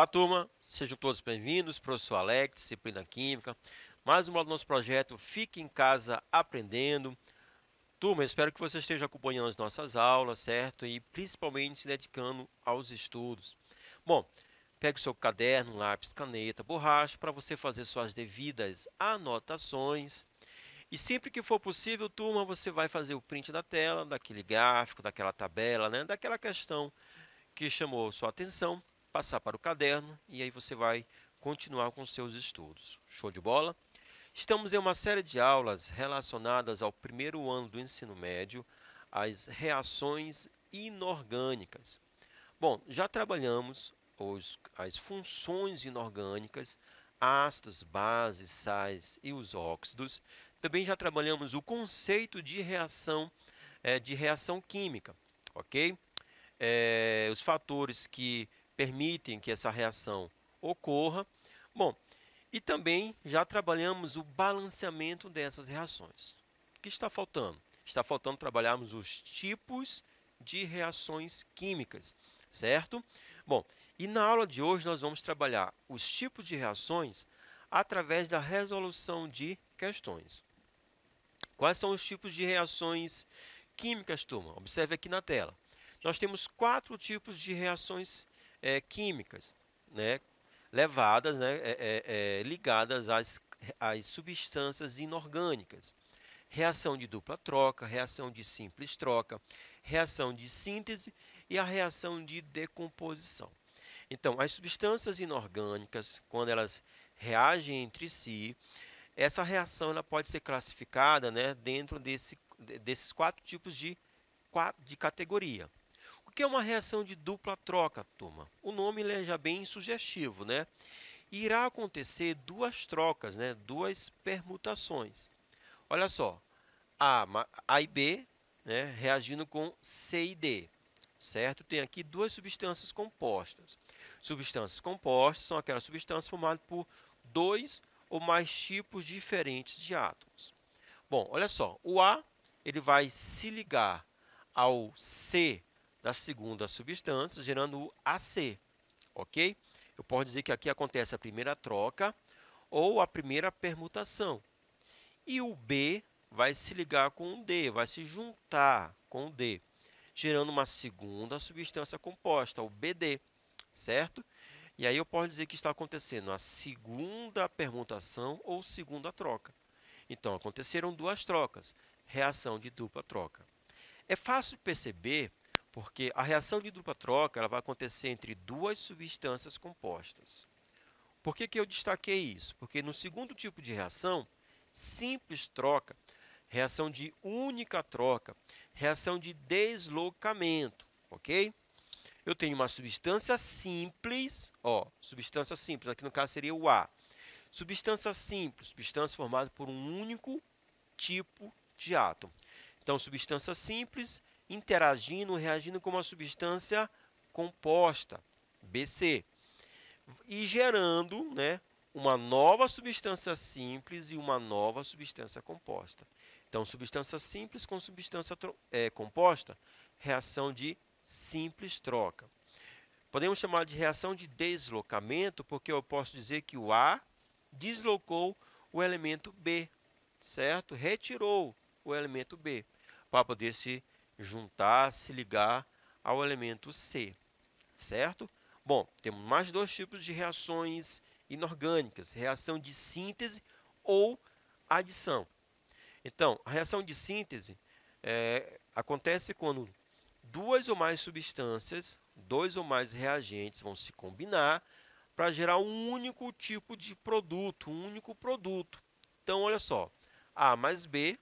Olá, turma. Sejam todos bem-vindos. Professor Alex, disciplina Química. Mais um modo nosso projeto Fique em Casa Aprendendo. Turma, espero que você esteja acompanhando as nossas aulas, certo? E principalmente se dedicando aos estudos. Bom, pegue o seu caderno, lápis, caneta, borracha para você fazer suas devidas anotações. E sempre que for possível, turma, você vai fazer o print da tela, daquele gráfico, daquela tabela, né? daquela questão que chamou sua atenção passar para o caderno e aí você vai continuar com seus estudos. Show de bola? Estamos em uma série de aulas relacionadas ao primeiro ano do ensino médio, as reações inorgânicas. Bom, já trabalhamos os, as funções inorgânicas, ácidos, bases, sais e os óxidos. Também já trabalhamos o conceito de reação, é, de reação química, ok? É, os fatores que permitem que essa reação ocorra. Bom, e também já trabalhamos o balanceamento dessas reações. O que está faltando? Está faltando trabalharmos os tipos de reações químicas, certo? Bom, e na aula de hoje nós vamos trabalhar os tipos de reações através da resolução de questões. Quais são os tipos de reações químicas, turma? Observe aqui na tela. Nós temos quatro tipos de reações é, químicas, né, levadas, né, é, é, é, ligadas às, às substâncias inorgânicas. Reação de dupla troca, reação de simples troca, reação de síntese e a reação de decomposição. Então, as substâncias inorgânicas, quando elas reagem entre si, essa reação ela pode ser classificada né, dentro desse, desses quatro tipos de, de categoria que é uma reação de dupla troca, turma? O nome é já bem sugestivo, né? Irá acontecer duas trocas, né? duas permutações. Olha só, A, A e B né? reagindo com C e D, certo? Tem aqui duas substâncias compostas. Substâncias compostas são aquelas substâncias formadas por dois ou mais tipos diferentes de átomos. Bom, olha só, o A ele vai se ligar ao C da segunda substância, gerando o AC, ok? Eu posso dizer que aqui acontece a primeira troca ou a primeira permutação. E o B vai se ligar com o D, vai se juntar com o D, gerando uma segunda substância composta, o BD, certo? E aí eu posso dizer que está acontecendo a segunda permutação ou segunda troca. Então, aconteceram duas trocas, reação de dupla troca. É fácil perceber porque a reação de dupla-troca vai acontecer entre duas substâncias compostas. Por que, que eu destaquei isso? Porque no segundo tipo de reação, simples troca, reação de única troca, reação de deslocamento, ok? Eu tenho uma substância simples, ó, substância simples, aqui no caso seria o A. Substância simples, substância formada por um único tipo de átomo. Então, substância simples interagindo, reagindo com uma substância composta, BC, e gerando né, uma nova substância simples e uma nova substância composta. Então, substância simples com substância é, composta, reação de simples troca. Podemos chamar de reação de deslocamento, porque eu posso dizer que o A deslocou o elemento B, certo? Retirou o elemento B para poder se juntar, se ligar ao elemento C, certo? Bom, temos mais dois tipos de reações inorgânicas, reação de síntese ou adição. Então, a reação de síntese é, acontece quando duas ou mais substâncias, dois ou mais reagentes vão se combinar para gerar um único tipo de produto, um único produto. Então, olha só, A mais B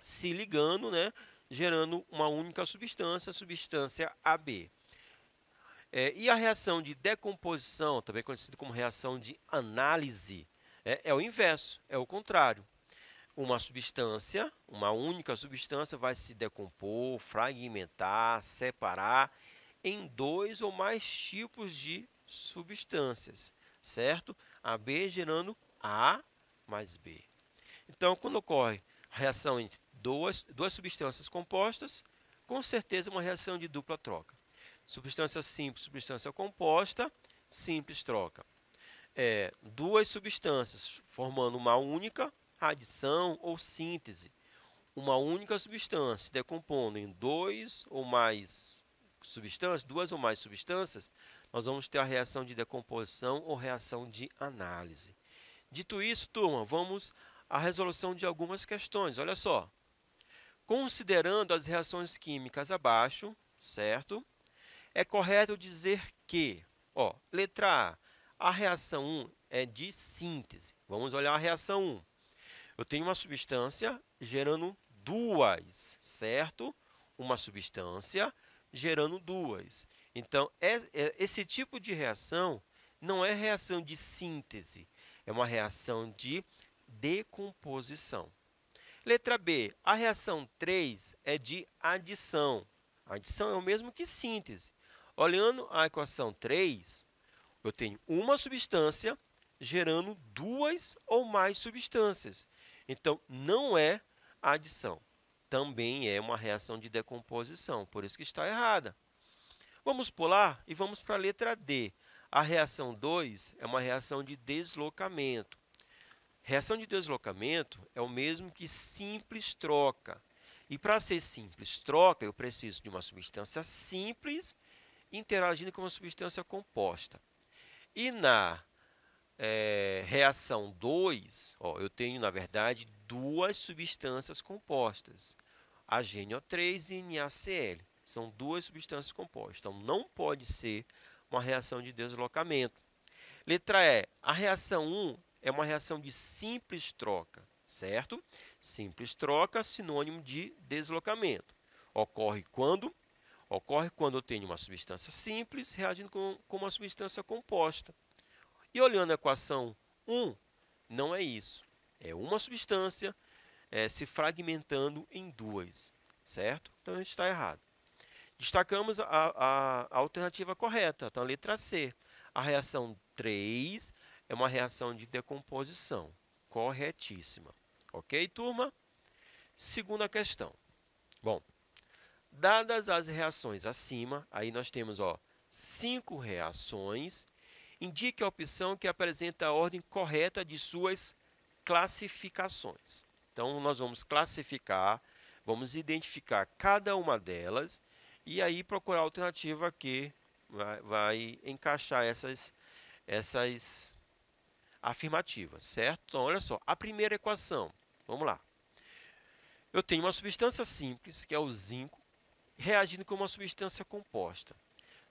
se ligando, né? gerando uma única substância, a substância AB. É, e a reação de decomposição, também conhecida como reação de análise, é, é o inverso, é o contrário. Uma substância, uma única substância, vai se decompor, fragmentar, separar em dois ou mais tipos de substâncias, certo? AB gerando A mais B. Então, quando ocorre a reação entre duas, duas substâncias compostas, com certeza uma reação de dupla troca. Substância simples, substância composta, simples troca. É, duas substâncias formando uma única adição ou síntese. Uma única substância decompondo em dois ou mais substâncias, duas ou mais substâncias, nós vamos ter a reação de decomposição ou reação de análise. Dito isso, turma, vamos à resolução de algumas questões. Olha só. Considerando as reações químicas abaixo, certo? É correto dizer que, ó, letra A, a reação 1 é de síntese. Vamos olhar a reação 1. Eu tenho uma substância gerando duas, certo? Uma substância gerando duas. Então, é, é, esse tipo de reação não é reação de síntese, é uma reação de decomposição. Letra B. A reação 3 é de adição. adição é o mesmo que síntese. Olhando a equação 3, eu tenho uma substância gerando duas ou mais substâncias. Então, não é adição. Também é uma reação de decomposição, por isso que está errada. Vamos pular e vamos para a letra D. A reação 2 é uma reação de deslocamento. Reação de deslocamento é o mesmo que simples troca. E para ser simples troca, eu preciso de uma substância simples interagindo com uma substância composta. E na é, reação 2, ó, eu tenho, na verdade, duas substâncias compostas, agno 3 e NaCl. São duas substâncias compostas. Então, não pode ser uma reação de deslocamento. Letra E, a reação 1 é uma reação de simples troca, certo? Simples troca, sinônimo de deslocamento. Ocorre quando? Ocorre quando eu tenho uma substância simples reagindo com, com uma substância composta. E olhando a equação 1, não é isso. É uma substância é, se fragmentando em duas, certo? Então, está errado. Destacamos a, a, a alternativa correta, então, tá? a letra C. A reação 3 é uma reação de decomposição, corretíssima. Ok, turma? Segunda questão. Bom, dadas as reações acima, aí nós temos ó, cinco reações, indique a opção que apresenta a ordem correta de suas classificações. Então, nós vamos classificar, vamos identificar cada uma delas e aí procurar a alternativa que vai, vai encaixar essas, essas afirmativa, certo? Então, olha só, a primeira equação, vamos lá. Eu tenho uma substância simples, que é o zinco, reagindo com uma substância composta.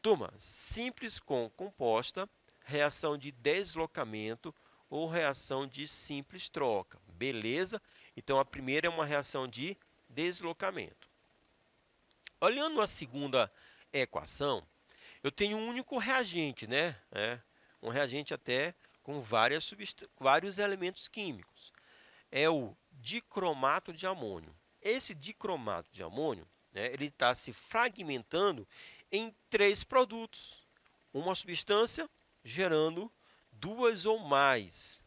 Turma, simples com composta, reação de deslocamento ou reação de simples troca, beleza? Então, a primeira é uma reação de deslocamento. Olhando a segunda equação, eu tenho um único reagente, né? É, um reagente até com várias vários elementos químicos. É o dicromato de amônio. Esse dicromato de amônio né, ele está se fragmentando em três produtos. Uma substância gerando duas ou mais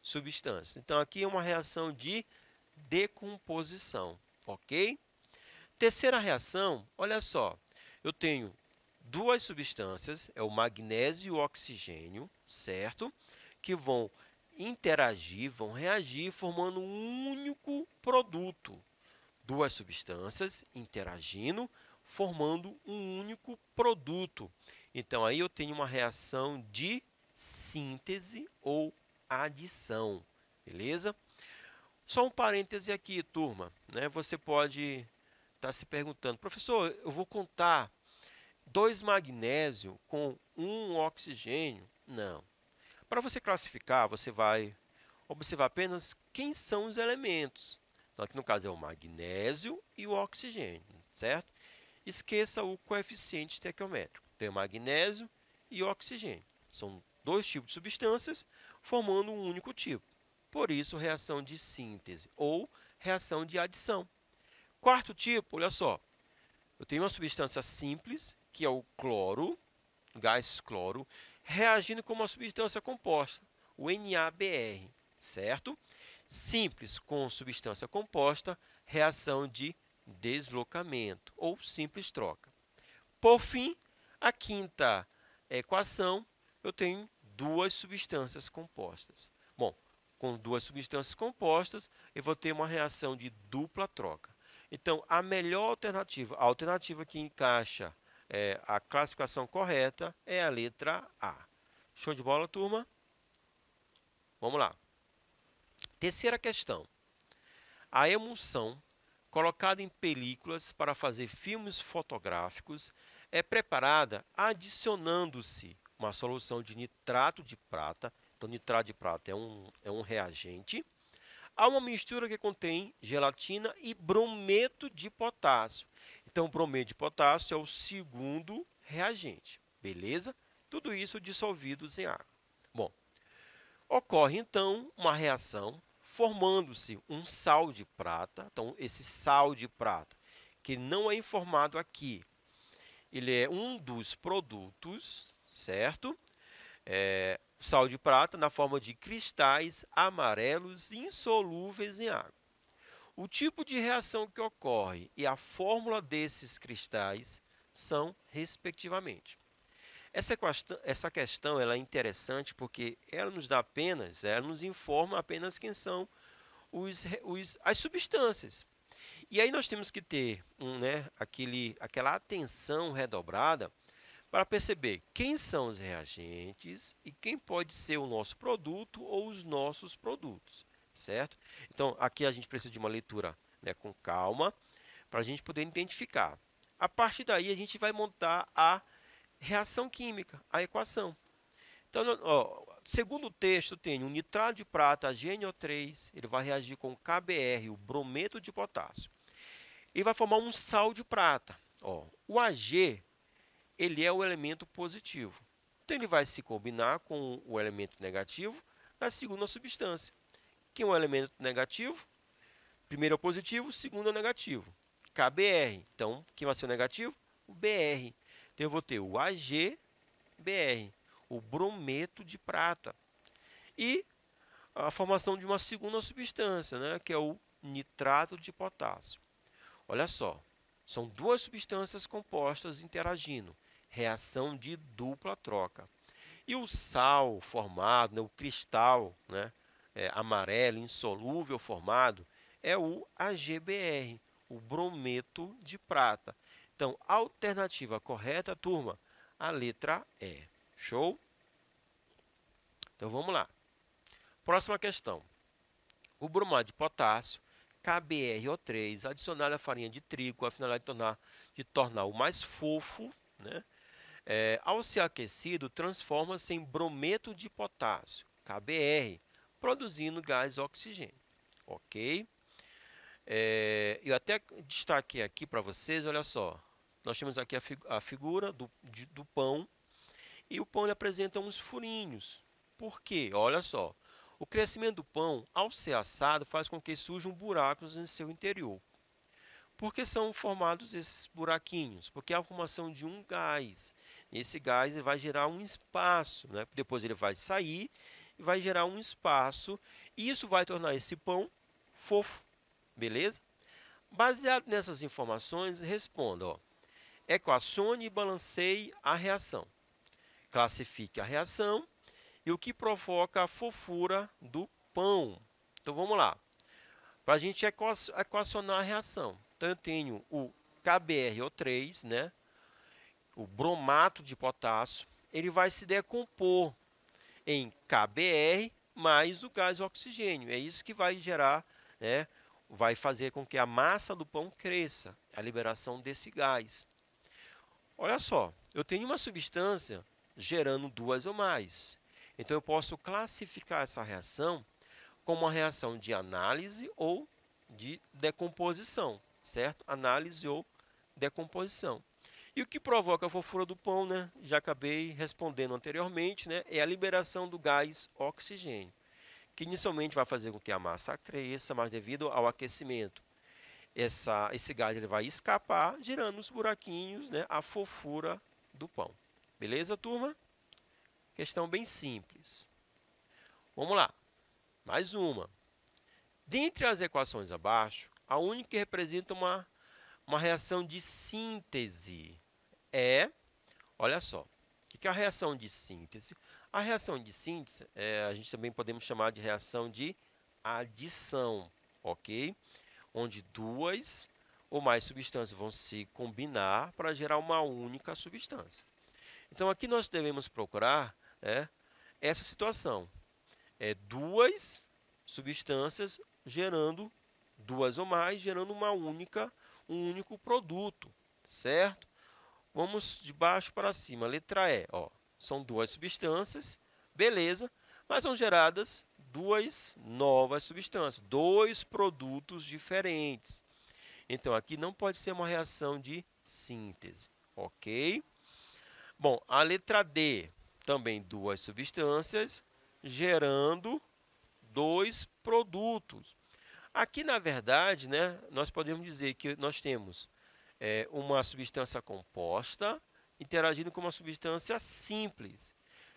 substâncias. Então, aqui é uma reação de decomposição, ok? Terceira reação, olha só, eu tenho duas substâncias, é o magnésio e o oxigênio, certo? que vão interagir, vão reagir, formando um único produto. Duas substâncias interagindo, formando um único produto. Então, aí eu tenho uma reação de síntese ou adição, beleza? Só um parêntese aqui, turma. Né? Você pode estar tá se perguntando, professor, eu vou contar dois magnésio com um oxigênio? Não. Para você classificar, você vai observar apenas quem são os elementos. Então, aqui no caso é o magnésio e o oxigênio, certo? Esqueça o coeficiente estequiométrico. Tem o magnésio e o oxigênio. São dois tipos de substâncias formando um único tipo. Por isso, reação de síntese ou reação de adição. Quarto tipo, olha só. Eu tenho uma substância simples, que é o cloro, gás cloro, reagindo como uma substância composta, o NABR, certo? Simples com substância composta, reação de deslocamento ou simples troca. Por fim, a quinta equação, eu tenho duas substâncias compostas. Bom, com duas substâncias compostas, eu vou ter uma reação de dupla troca. Então, a melhor alternativa, a alternativa que encaixa é, a classificação correta é a letra A. Show de bola, turma? Vamos lá. Terceira questão. A emulsão colocada em películas para fazer filmes fotográficos é preparada adicionando-se uma solução de nitrato de prata. Então, nitrato de prata é um, é um reagente. Há uma mistura que contém gelatina e brometo de potássio então, o brometo de potássio é o segundo reagente, beleza? Tudo isso dissolvidos em água. Bom, ocorre então uma reação formando-se um sal de prata. Então, esse sal de prata, que não é informado aqui, ele é um dos produtos, certo? É, sal de prata na forma de cristais amarelos insolúveis em água. O tipo de reação que ocorre e a fórmula desses cristais são, respectivamente. Essa questão, essa questão ela é interessante porque ela nos dá apenas, ela nos informa apenas quem são os, os, as substâncias. E aí nós temos que ter um, né, aquele, aquela atenção redobrada para perceber quem são os reagentes e quem pode ser o nosso produto ou os nossos produtos certo? Então, aqui a gente precisa de uma leitura né, com calma para a gente poder identificar. A partir daí, a gente vai montar a reação química, a equação. Então, ó, segundo o texto, tem um nitrato de prata, GNO3, ele vai reagir com o KBr, o brometo de potássio, e vai formar um sal de prata. Ó, o Ag, ele é o elemento positivo. Então, ele vai se combinar com o elemento negativo na segunda substância que é um elemento negativo, primeiro é o positivo, segundo é o negativo. KBR, então, quem vai ser o negativo? O BR. Então, eu vou ter o AgBr, o brometo de prata. E a formação de uma segunda substância, né, que é o nitrato de potássio. Olha só, são duas substâncias compostas interagindo, reação de dupla troca. E o sal formado, né, o cristal, né, é, amarelo, insolúvel formado, é o AgBr, o brometo de prata. Então, alternativa correta, turma, a letra E. Show? Então, vamos lá. Próxima questão. O bromato de potássio, KBRO3, adicionado à farinha de trigo, a finalidade de tornar, de tornar o mais fofo, né? É, ao ser aquecido, transforma-se em brometo de potássio, KBr, produzindo gás oxigênio, ok? É, eu até destaquei aqui para vocês, olha só, nós temos aqui a, fig a figura do, de, do pão e o pão ele apresenta uns furinhos. Por quê? Olha só, o crescimento do pão, ao ser assado, faz com que surjam buracos em seu interior. Por que são formados esses buraquinhos? Porque é a formação de um gás. Esse gás vai gerar um espaço, né? depois ele vai sair e vai gerar um espaço. E isso vai tornar esse pão fofo, beleza? Baseado nessas informações, responda. Ó, equacione e balanceie a reação. Classifique a reação e o que provoca a fofura do pão. Então, vamos lá. Para a gente equacionar a reação. Então, eu tenho o KBRO3, né? o bromato de potássio, ele vai se decompor em KBr mais o gás oxigênio. É isso que vai gerar, né, vai fazer com que a massa do pão cresça, a liberação desse gás. Olha só, eu tenho uma substância gerando duas ou mais. Então eu posso classificar essa reação como uma reação de análise ou de decomposição, certo? Análise ou decomposição. E o que provoca a fofura do pão, né? já acabei respondendo anteriormente, né? é a liberação do gás oxigênio, que inicialmente vai fazer com que a massa cresça, mas devido ao aquecimento, essa, esse gás ele vai escapar, girando os buraquinhos, né? a fofura do pão. Beleza, turma? Questão bem simples. Vamos lá, mais uma. Dentre as equações abaixo, a única que representa uma, uma reação de síntese é, olha só, o que é a reação de síntese? A reação de síntese, é, a gente também podemos chamar de reação de adição, ok? Onde duas ou mais substâncias vão se combinar para gerar uma única substância. Então, aqui nós devemos procurar é, essa situação. É, duas substâncias gerando duas ou mais, gerando uma única, um único produto, certo? Vamos de baixo para cima. Letra E, ó, são duas substâncias, beleza, mas são geradas duas novas substâncias, dois produtos diferentes. Então, aqui não pode ser uma reação de síntese, ok? Bom, a letra D, também duas substâncias, gerando dois produtos. Aqui, na verdade, né, nós podemos dizer que nós temos é, uma substância composta interagindo com uma substância simples.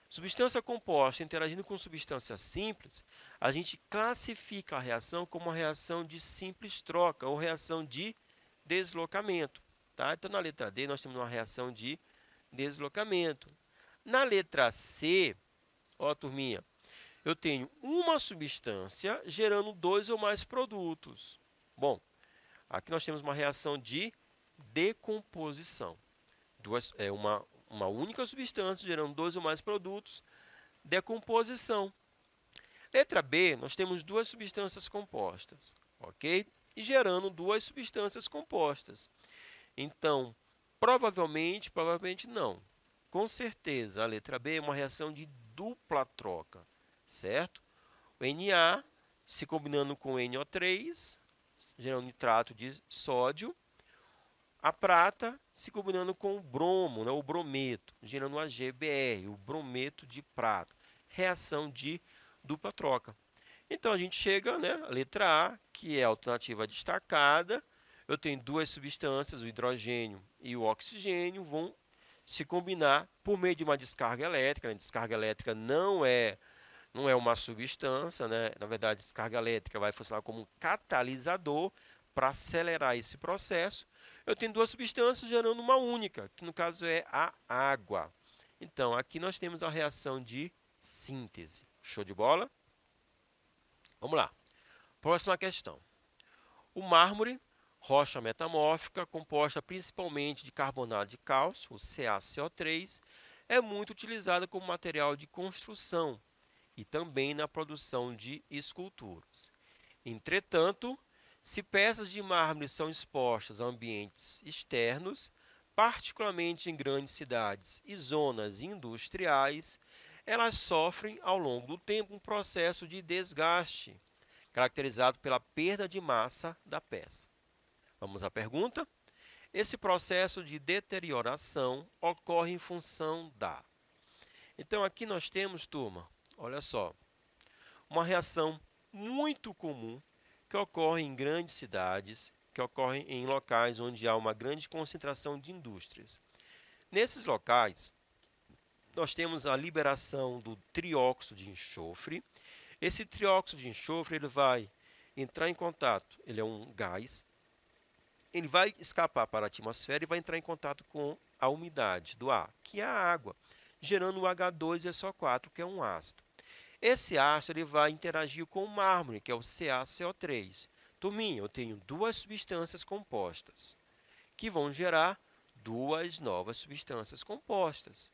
Substância composta interagindo com substância simples, a gente classifica a reação como uma reação de simples troca ou reação de deslocamento. Tá? Então, na letra D, nós temos uma reação de deslocamento. Na letra C, ó, turminha, eu tenho uma substância gerando dois ou mais produtos. Bom, aqui nós temos uma reação de decomposição. Duas, é uma, uma única substância gerando dois ou mais produtos, decomposição. Letra B, nós temos duas substâncias compostas, ok? E gerando duas substâncias compostas. Então, provavelmente, provavelmente não. Com certeza, a letra B é uma reação de dupla troca, certo? O Na se combinando com NO3, gerando nitrato de sódio, a prata se combinando com o bromo, né, o brometo, gerando a GBR, o brometo de prata. Reação de dupla troca. Então a gente chega né, letra A, que é a alternativa destacada. Eu tenho duas substâncias, o hidrogênio e o oxigênio, vão se combinar por meio de uma descarga elétrica. Né? Descarga elétrica não é não é uma substância, né? na verdade, descarga elétrica vai funcionar como um catalisador para acelerar esse processo eu tenho duas substâncias gerando uma única, que no caso é a água. Então, aqui nós temos a reação de síntese. Show de bola? Vamos lá. Próxima questão. O mármore, rocha metamórfica, composta principalmente de carbonato de cálcio, o CaCO3, é muito utilizada como material de construção e também na produção de esculturas. Entretanto, se peças de mármore são expostas a ambientes externos, particularmente em grandes cidades e zonas industriais, elas sofrem ao longo do tempo um processo de desgaste, caracterizado pela perda de massa da peça. Vamos à pergunta? Esse processo de deterioração ocorre em função da. Então, aqui nós temos, turma, olha só, uma reação muito comum que ocorrem em grandes cidades, que ocorrem em locais onde há uma grande concentração de indústrias. Nesses locais, nós temos a liberação do trióxido de enxofre. Esse trióxido de enxofre ele vai entrar em contato, ele é um gás, ele vai escapar para a atmosfera e vai entrar em contato com a umidade do ar, que é a água, gerando o H2SO4, que é um ácido. Esse ácido ele vai interagir com o mármore, que é o CaCO3. Turminha, eu tenho duas substâncias compostas, que vão gerar duas novas substâncias compostas.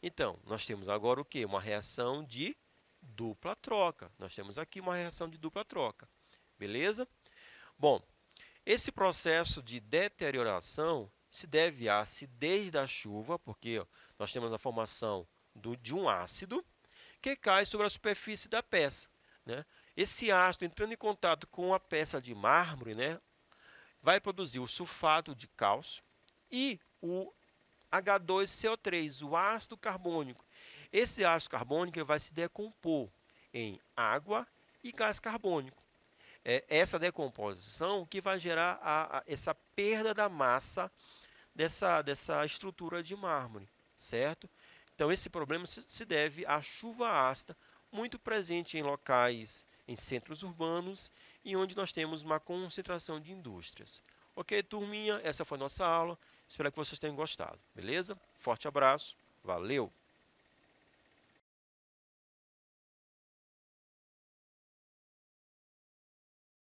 Então, nós temos agora o quê? Uma reação de dupla troca. Nós temos aqui uma reação de dupla troca. Beleza? Bom, esse processo de deterioração se deve à acidez da chuva, porque nós temos a formação do, de um ácido, que cai sobre a superfície da peça. Né? Esse ácido entrando em contato com a peça de mármore né, vai produzir o sulfato de cálcio e o H2CO3, o ácido carbônico. Esse ácido carbônico vai se decompor em água e gás carbônico. É essa decomposição que vai gerar a, a, essa perda da massa dessa, dessa estrutura de mármore, certo? Então, esse problema se deve à chuva ácida, muito presente em locais, em centros urbanos e onde nós temos uma concentração de indústrias. Ok, turminha? Essa foi a nossa aula. Espero que vocês tenham gostado. Beleza? Forte abraço. Valeu!